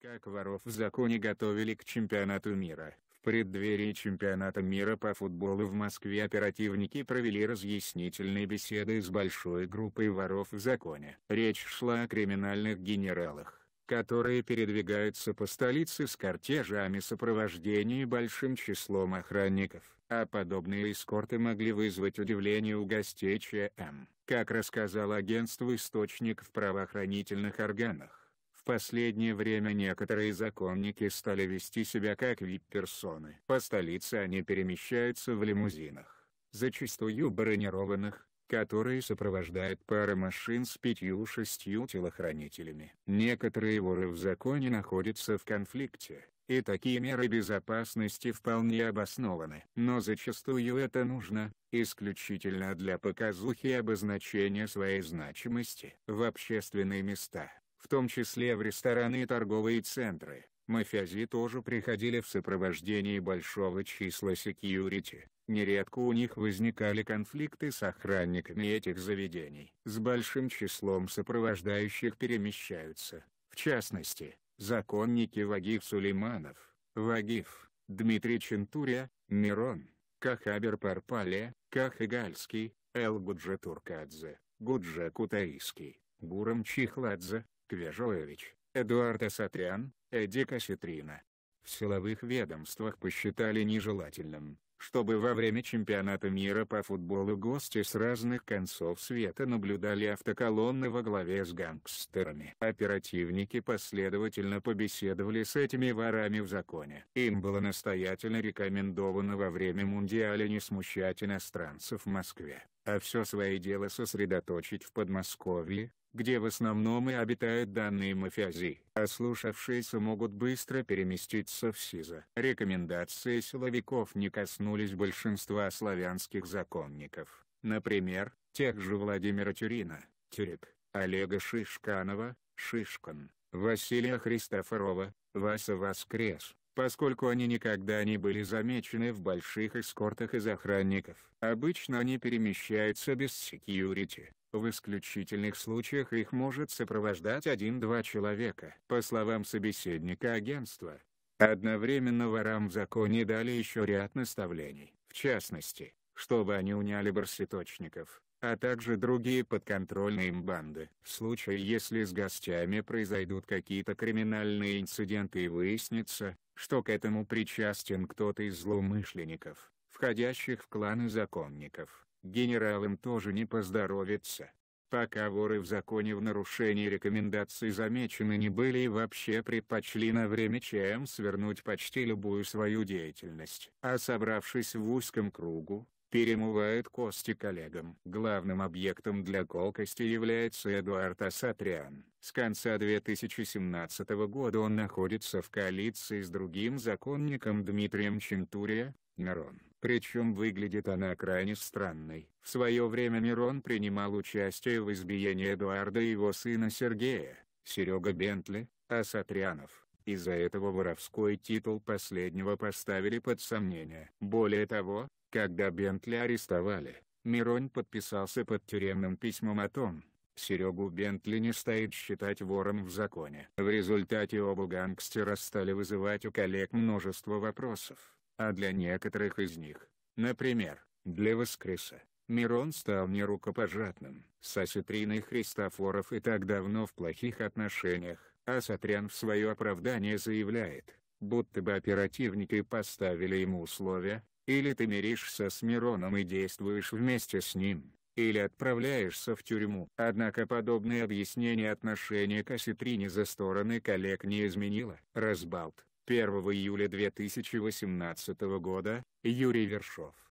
как воров в законе готовили к чемпионату мира. В преддверии чемпионата мира по футболу в Москве оперативники провели разъяснительные беседы с большой группой воров в законе. Речь шла о криминальных генералах, которые передвигаются по столице с кортежами сопровождения и большим числом охранников. А подобные эскорты могли вызвать удивление у гостей ЧМ, как рассказал агентство источник в правоохранительных органах последнее время некоторые законники стали вести себя как вип-персоны. По столице они перемещаются в лимузинах, зачастую бронированных, которые сопровождают пары машин с пятью-шестью телохранителями. Некоторые воры в законе находятся в конфликте, и такие меры безопасности вполне обоснованы. Но зачастую это нужно, исключительно для показухи и обозначения своей значимости. В общественные места, в том числе в рестораны и торговые центры. Мафиази тоже приходили в сопровождении большого числа секьюрити. Нередко у них возникали конфликты с охранниками этих заведений. С большим числом сопровождающих перемещаются, в частности, законники Вагиф Сулейманов, Вагиф, Дмитрий Чентуря, Мирон, Кахабер Парпале, Кахигальский, Эл Гуджетуркадзе, Гудже Кутаиский, Гурам Чихладзе, Квежоевич, Эдуард Асатрян, Эдика Касетрина. В силовых ведомствах посчитали нежелательным, чтобы во время чемпионата мира по футболу гости с разных концов света наблюдали автоколонны во главе с гангстерами. Оперативники последовательно побеседовали с этими ворами в законе. Им было настоятельно рекомендовано во время Мундиаля не смущать иностранцев в Москве, а все свои дела сосредоточить в Подмосковье, где в основном и обитают данные мафиози. Ослушавшиеся могут быстро переместиться в СИЗО. Рекомендации силовиков не коснулись большинства славянских законников. Например, тех же Владимира Тюрина, Тюрек, Олега Шишканова, Шишкан, Василия Христофорова, Васа Воскрес, поскольку они никогда не были замечены в больших эскортах из охранников. Обычно они перемещаются без секьюрити. В исключительных случаях их может сопровождать один-два человека. По словам собеседника агентства, одновременно ворам в законе дали еще ряд наставлений, в частности, чтобы они уняли барсеточников, а также другие подконтрольные им банды. В случае если с гостями произойдут какие-то криминальные инциденты и выяснится, что к этому причастен кто-то из злоумышленников, входящих в кланы законников, генералам тоже не поздоровится. Пока воры в законе в нарушении рекомендаций замечены не были и вообще предпочли на время ЧМ свернуть почти любую свою деятельность. А собравшись в узком кругу, перемывает кости коллегам. Главным объектом для колкости является Эдуард Асатрян. С конца 2017 года он находится в коалиции с другим законником Дмитрием Чентурия, Мирон. Причем выглядит она крайне странной. В свое время Мирон принимал участие в избиении Эдуарда и его сына Сергея, Серега Бентли, Асатрянов. Из-за этого воровской титул последнего поставили под сомнение. Более того, когда Бентли арестовали, Мирон подписался под тюремным письмом о том, Серегу Бентли не стоит считать вором в законе. В результате оба гангстера стали вызывать у коллег множество вопросов. А для некоторых из них, например, для Воскреса, Мирон стал нерукопожатным рукопожатным. С Асетриной Христофоров и так давно в плохих отношениях, а Сатрян в свое оправдание заявляет, будто бы оперативники поставили ему условия, или ты миришься с Мироном и действуешь вместе с ним, или отправляешься в тюрьму. Однако подобное объяснение отношения к Асетрине за стороны коллег не изменило. Разбалт. 1 июля 2018 года, Юрий Вершов.